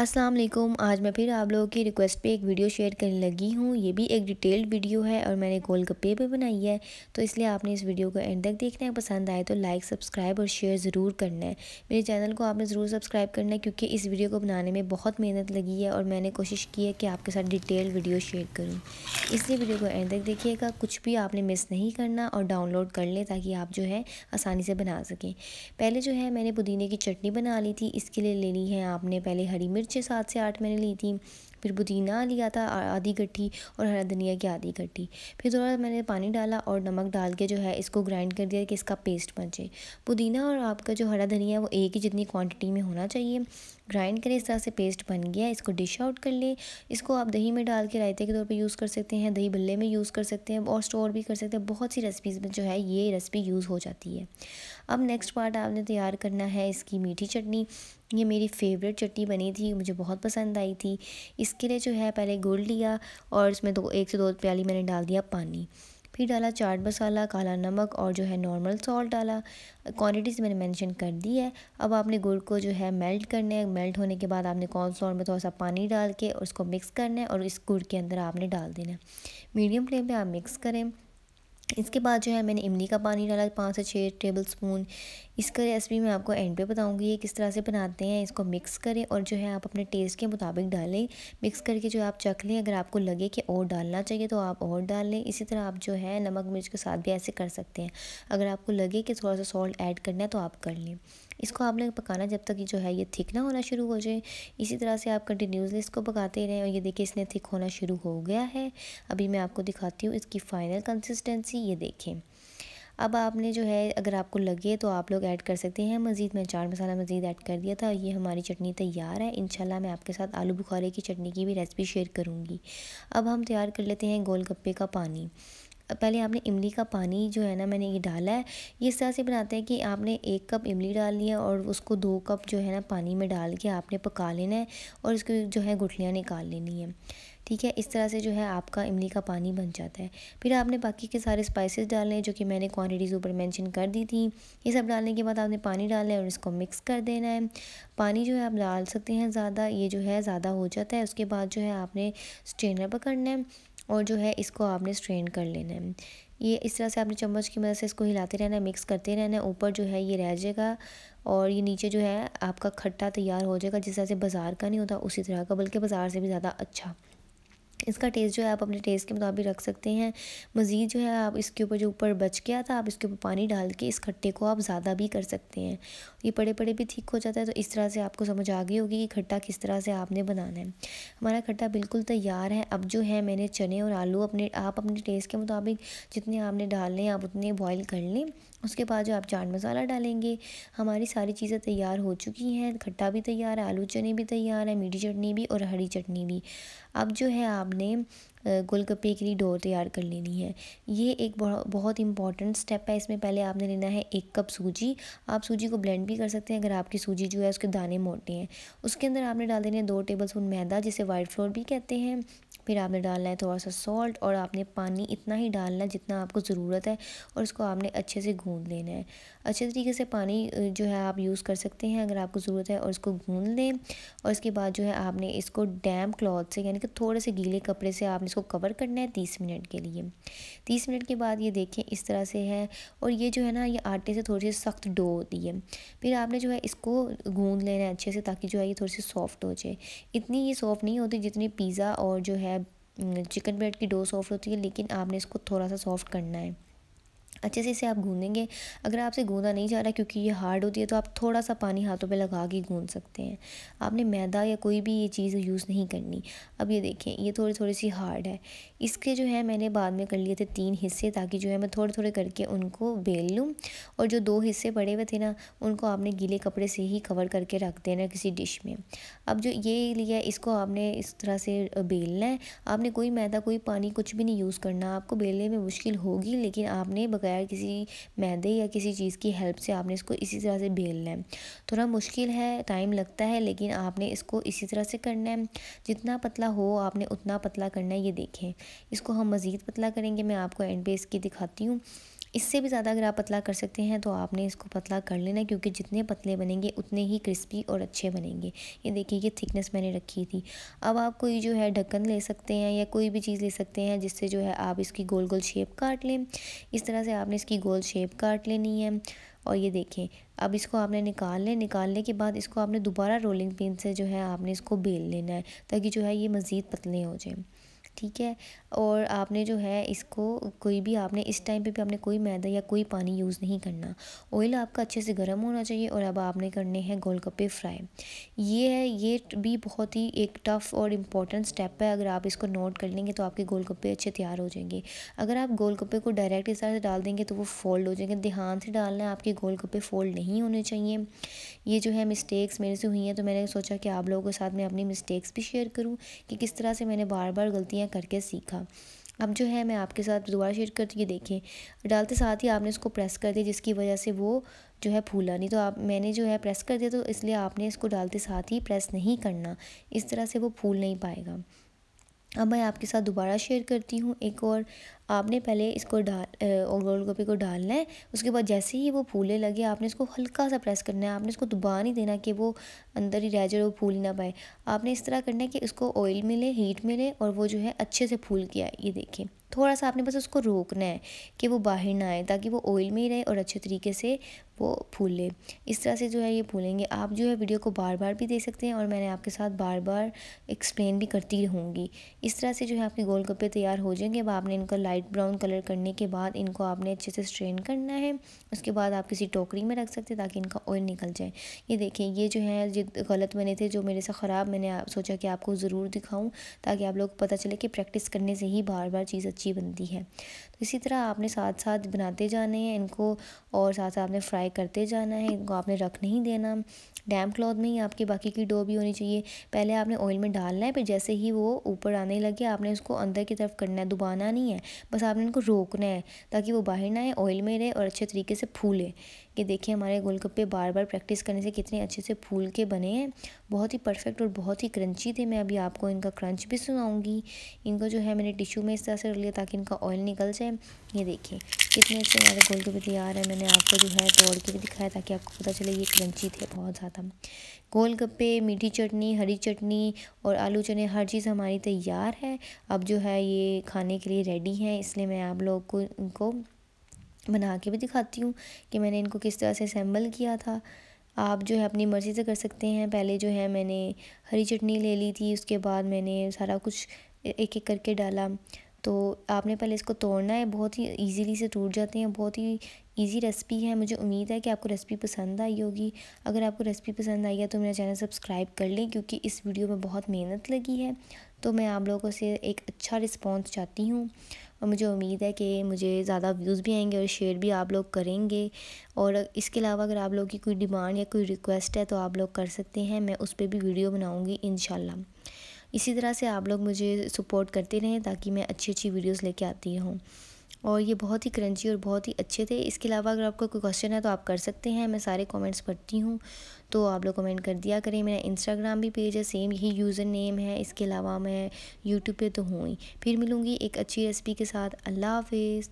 अस्सलाम वालेकुम आज मैं फिर आप लोगों की रिक्वेस्ट पे एक वीडियो शेयर करने लगी हूँ ये भी एक डिटेल्ड वीडियो है और मैंने गोल गप्पे पर बनाई है तो इसलिए आपने इस वीडियो को एंड तक देखना है पसंद आए तो लाइक सब्सक्राइब और शेयर ज़रूर करना है मेरे चैनल को आपने ज़रूर सब्सक्राइब करना है क्योंकि इस वीडियो को बनाने में बहुत मेहनत लगी है और मैंने कोशिश की है कि आपके साथ डिटेल वीडियो शेयर करूँ इसलिए वीडियो को एंड तक देखिएगा कुछ भी आपने मिस नहीं करना और डाउनलोड कर लें ताकि आप जो है आसानी से बना सकें पहले जो है मैंने पुदीने की चटनी बना ली थी इसके लिए लेनी है आपने पहले हरी मिर्च मिर्चें सात से आठ मैंने ली थी फिर पुदीना लिया था आधी गट्ठी और हरा धनिया की आधी गट्ठी फिर थोड़ा मैंने पानी डाला और नमक डाल के जो है इसको ग्राइंड कर दिया कि इसका पेस्ट बन जाए पुदीना और आपका जो हरा धनिया है वो एक ही जितनी क्वांटिटी में होना चाहिए ग्राइंड करें इस तरह से पेस्ट बन गया इसको डिश आउट कर लें इसको आप दही में डाल के रायते के तौर पे यूज़ कर सकते हैं दही भल्ले में यूज़ कर सकते हैं और स्टोर भी कर सकते हैं बहुत सी रेसिपीज़ में जो है ये रेसिपी यूज़ हो जाती है अब नेक्स्ट पार्ट आपने तैयार करना है इसकी मीठी चटनी ये मेरी फेवरेट चटनी बनी थी मुझे बहुत पसंद आई थी इसके लिए जो है पहले गुड़ लिया और इसमें दो एक से दो प्याली मैंने डाल दिया पानी फिर डाला चाट मसाला काला नमक और जो है नॉर्मल सॉल्ट डाला क्वांटिटीज़ मैंने मेंशन कर दी है अब आपने गुड़ को जो है मेल्ट करना है मेल्ट होने के बाद आपने कॉर्नफ्लोर में थोड़ा सा पानी डाल के उसको मिक्स करना है और इस गुड़ के अंदर आपने डाल देना है मीडियम फ्लेम पर आप मिक्स करें इसके बाद जो है मैंने इमली का पानी डाला पाँच से छः टेबल स्पून इसका रेसिपी मैं आपको एंड पे बताऊंगी ये किस तरह से बनाते हैं इसको मिक्स करें और जो है आप अपने टेस्ट के मुताबिक डालें मिक्स करके जो है आप चख लें अगर आपको लगे कि और डालना चाहिए तो आप और डाल लें इसी तरह आप जो है नमक मिर्च के साथ भी ऐसे कर सकते हैं अगर आपको लगे कि थोड़ा सा सॉल्ट ऐड करना है तो आप कर लें इसको आपने पकाना जब तक जो है ये थिक ना होना शुरू हो जाए इसी तरह से आप कंटिन्यूसली इसको पकाते रहें और ये देखिए इसने थिक होना शुरू हो गया है अभी मैं आपको दिखाती हूँ इसकी फ़ाइनल कंसिस्टेंसी थी ये देखें अब आपने जो है अगर आपको लगे तो आप लोग ऐड कर सकते हैं मज़ीद मैं चार मसाला मज़ीद ऐड कर दिया था ये हमारी चटनी तैयार है इंशाल्लाह मैं आपके साथ आलू बुखारे की चटनी की भी रेसिपी शेयर करूँगी अब हम तैयार कर लेते हैं गोलगप्पे का पानी पहले आपने इमली का पानी जो है ना मैंने ये डाला है ये इस तरह से बनाते हैं कि आपने एक कप इमली डाल है और उसको दो कप जो है ना पानी में डाल के आपने पका लेना है और इसकी जो है गुठलियाँ निकाल लेनी है ठीक है इस तरह से जो है आपका इमली का पानी बन जाता है फिर आपने बाकी के सारे स्पाइसेस डालने हैं जो कि मैंने क्वांटिटीज़ ऊपर मेंशन कर दी थी ये सब डालने के बाद आपने पानी डालना है और इसको मिक्स कर देना है पानी जो है आप डाल सकते हैं ज़्यादा ये जो है ज़्यादा हो जाता है उसके बाद जो है आपने स्ट्रेनर पकड़ना है और जो है इसको आपने स्ट्रेन कर लेना है ये इस तरह से आपने चम्मच की मदद से इसको हिलाते रहना है मिक्स करते रहना है ऊपर जो है ये रह जाएगा और ये नीचे जो है आपका खट्टा तैयार हो जाएगा जिस तरह से बाज़ार का नहीं होता उसी तरह का बल्कि बाज़ार से भी ज़्यादा अच्छा इसका टेस्ट जो है आप अपने टेस्ट के मुताबिक रख सकते हैं मज़ीद जो है आप इसके ऊपर जो ऊपर बच गया था आप इसके ऊपर पानी डाल के इस खट्टे को आप ज़्यादा भी कर सकते हैं ये पड़े पड़े भी ठीक हो जाता है तो इस तरह से आपको समझ आ गई होगी कि खट्टा किस तरह से आपने बनाना है हमारा खट्टा बिल्कुल तैयार है अब जो है मैंने चने और आलू अपने आप अपने टेस्ट के मुताबिक जितने आपने डाल लें आप उतने बॉयल कर लें उसके बाद जो आप चाट मसाला डालेंगे हमारी सारी चीज़ें तैयार हो चुकी हैं खट्टा भी तैयार है आलू चने भी तैयार है मीठी चटनी भी और हरी चटनी भी अब जो है आपने गोलगप्पे के लिए डो तैयार कर लेनी है ये एक बहुत इंपॉर्टेंट स्टेप है इसमें पहले आपने लेना है एक कप सूजी आप सूजी को ब्लेंड भी कर सकते हैं अगर आपकी सूजी जो है उसके दाने मोटे हैं उसके अंदर आपने डाल देने दो टेबल स्पून मैदा जिसे वाइट फ्लोर भी कहते हैं फिर आपने डालना है थोड़ा सा सॉल्ट और आपने पानी इतना ही डालना है जितना आपको ज़रूरत है और इसको आपने अच्छे से गूँध लेना है अच्छे तरीके से पानी जो है आप यूज़ कर सकते हैं अगर आपको ज़रूरत है और इसको गूँध लें और इसके बाद जो है आपने इसको डैम क्लॉथ से यानी कि थोड़े से गीले कपड़े से आपने इसको कवर करना है तीस मिनट के लिए तीस मिनट के बाद ये देखें इस तरह से है और ये जो है ना ये आटे से थोड़ी सी सख्त डो होती है फिर आपने जो है इसको गूँध लेना है अच्छे से ताकि जो है ये थोड़ी सी सॉफ्ट हो जाए इतनी ये सॉफ्ट नहीं होती जितनी पिज़्ज़ा और जो है हम्म, चिकन ब्रेड की डो सॉफ्ट होती है लेकिन आपने इसको थोड़ा सा सॉफ्ट करना है अच्छे से इसे आप गूंदेंगे अगर आपसे गूंदा नहीं जा रहा क्योंकि ये हार्ड होती है तो आप थोड़ा सा पानी हाथों पे लगा के गूंद सकते हैं आपने मैदा या कोई भी ये चीज़ यूज़ नहीं करनी अब ये देखें ये थोड़ी थोड़ी सी हार्ड है इसके जो है मैंने बाद में कर लिए थे तीन हिस्से ताकि जो है मैं थोड़े थोड़े करके उनको बेल लूँ और जो दो हिस्से पड़े हुए थे ना उनको आपने गीले कपड़े से ही कवर करके रख देना किसी डिश में अब जो ये लिया इसको आपने इस तरह से बेलना है आपने कोई मैदा कोई पानी कुछ भी नहीं यूज़ करना आपको बेलने में मुश्किल होगी लेकिन आपने बगैर बगैर किसी मैदे या किसी चीज़ की हेल्प से आपने इसको इसी तरह से बेलना है थोड़ा मुश्किल है टाइम लगता है लेकिन आपने इसको इसी तरह से करना है जितना पतला हो आपने उतना पतला करना है ये देखें इसको हम मज़ीद पतला करेंगे मैं आपको एंड पे इसकी दिखाती हूँ इससे भी ज़्यादा अगर आप पतला कर सकते हैं तो आपने इसको पतला कर लेना क्योंकि जितने पतले बनेंगे उतने ही क्रिस्पी और अच्छे बनेंगे ये देखिए ये थिकनेस मैंने रखी थी अब आप कोई जो है ढक्कन ले सकते हैं या कोई भी चीज़ ले सकते हैं जिससे जो है आप इसकी गोल गोल शेप काट लें इस तरह से आपने इसकी गोल शेप काट लेनी है और ये देखें अब इसको आपने निकाल लें निकालने के बाद इसको आपने दोबारा रोलिंग पिन से जो है आपने इसको बेल लेना है ताकि जो है ये मज़ीद पतले हो जाएँ ठीक है और आपने जो है इसको कोई भी आपने इस टाइम पे भी आपने कोई मैदा या कोई पानी यूज़ नहीं करना ऑयल आपका अच्छे से गर्म होना चाहिए और अब आपने करने हैं गोलगप्पे फ्राई ये है ये भी बहुत ही एक टफ़ और इम्पॉर्टेंट स्टेप है अगर आप इसको नोट कर लेंगे तो आपके गोलगप्पे अच्छे तैयार हो जाएंगे अगर आप गोलगप्पे को डायरेक्ट इस तरह से डाल देंगे तो वो फोल्ड हो जाएंगे ध्यान से डालना है आपके गोलगप्पे फोल्ड नहीं होने चाहिए ये जो है मिस्टेक्स मेरे से हुई हैं तो मैंने सोचा कि आप लोगों के साथ मैं अपनी मिस्टेक्स भी शेयर करूँ कि किस तरह से मैंने बार बार गलतियाँ मैं करके सीखा अब जो है मैं आपके साथ दोबारा शेयर करती ये देखें डालते साथ ही आपने इसको प्रेस कर दिया जिसकी वजह से वो जो है फूला नहीं तो आप मैंने जो है प्रेस कर दिया तो इसलिए आपने इसको डालते साथ ही प्रेस नहीं करना इस तरह से वो फूल नहीं पाएगा अब मैं आपके साथ दोबारा शेयर करती हूँ एक और आपने पहले इसको डाल ओवरऑल गोभी को डालना है उसके बाद जैसे ही वो फूलने लगे आपने इसको हल्का सा प्रेस करना है आपने इसको दुबा नहीं देना कि वो अंदर ही रह जाए वो फूल ना पाए आपने इस तरह करना है कि उसको ऑयल मिले हीट मिले और वो जो है अच्छे से फूल के आए ये देखें थोड़ा सा आपने बस उसको रोकना है कि वो बाहर ना आए ताकि वो ऑयल में ही रहे और अच्छे तरीके से वो फूले इस तरह से जो है ये फूलेंगे आप जो है वीडियो को बार बार भी देख सकते हैं और मैंने आपके साथ बार बार एक्सप्लेन भी करती रहूँगी इस तरह से जो है आपके गोलगप्पे तैयार हो जाएंगे अब आपने इनका लाइट लाइट ब्राउन कलर करने के बाद इनको आपने अच्छे से स्ट्रेन करना है उसके बाद आप किसी टोकरी में रख सकते हैं ताकि इनका ऑयल निकल जाए ये देखें ये जो है ये गलत बने थे जो मेरे से ख़राब मैंने सोचा कि आपको ज़रूर दिखाऊँ ताकि आप लोग पता चले कि प्रैक्टिस करने से ही बार बार चीज़ अच्छी बनती है तो इसी तरह आपने साथ साथ बनाते जाने हैं इनको और साथ साथ आपने फ्राई करते जाना है इनको आपने रख नहीं देना डैम क्लॉथ में ही आपकी बाकी की डो भी होनी चाहिए पहले आपने ऑयल में डालना है फिर जैसे ही वो ऊपर आने लगे आपने उसको अंदर की तरफ करना है दुबाना नहीं है बस आपने इनको रोकना है ताकि वो बाहर ना आए ऑयल में रहे और अच्छे तरीके से फूलें कि देखिए हमारे गोलगप्पे बार बार प्रैक्टिस करने से कितने अच्छे से फूल के बने हैं बहुत ही परफेक्ट और बहुत ही क्रंची थे मैं अभी आपको इनका क्रंच भी सुनाऊँगी इनको जो है मैंने टिश्यू में इस तरह से रख लिया ताकि इनका ऑयल निकल जाए ये देखिए कितने अच्छे हमारे गोलगप्पे तैयार है मैंने आपको जो है तोड़ के भी दिखाया ताकि आपको पता चले ये क्रंची थे बहुत ज़्यादा गोलगप्पे मीठी चटनी हरी चटनी और आलू चने हर चीज़ हमारी तैयार है अब जो है ये खाने के लिए रेडी हैं इसलिए मैं आप लोग को इनको बना के भी दिखाती हूँ कि मैंने इनको किस तरह से असेंबल किया था आप जो है अपनी मर्ज़ी से कर सकते हैं पहले जो है मैंने हरी चटनी ले ली थी उसके बाद मैंने सारा कुछ एक एक करके डाला तो आपने पहले इसको तोड़ना है बहुत ही इजीली से टूट जाते हैं बहुत ही इजी रेसिपी है मुझे उम्मीद है कि आपको रेसिपी पसंद आई होगी अगर आपको रेसिपी पसंद आई है तो मेरा चैनल सब्सक्राइब कर लें क्योंकि इस वीडियो में बहुत मेहनत लगी है तो मैं आप लोगों से एक अच्छा रिस्पॉन्स चाहती हूँ और मुझे उम्मीद है कि मुझे ज़्यादा व्यूज़ भी आएंगे और शेयर भी आप लोग करेंगे और इसके अलावा अगर आप लोगों की कोई डिमांड या कोई रिक्वेस्ट है तो आप लोग कर सकते हैं मैं उस पर भी वीडियो बनाऊँगी इन इसी तरह से आप लोग मुझे सपोर्ट करते रहें ताकि मैं अच्छी अच्छी वीडियोस लेके आती हूँ और ये बहुत ही क्रंची और बहुत ही अच्छे थे इसके अलावा अगर आपका कोई क्वेश्चन है तो आप कर सकते हैं मैं सारे कमेंट्स पढ़ती हूँ तो आप लोग कमेंट कर दिया करें मेरा इंस्टाग्राम भी पेज है सेम यही यूज़र नेम है इसके अलावा मैं यूट्यूब पे तो हूँ ही फिर मिलूँगी एक अच्छी रेसिपी के साथ अल्लाह हाफिज़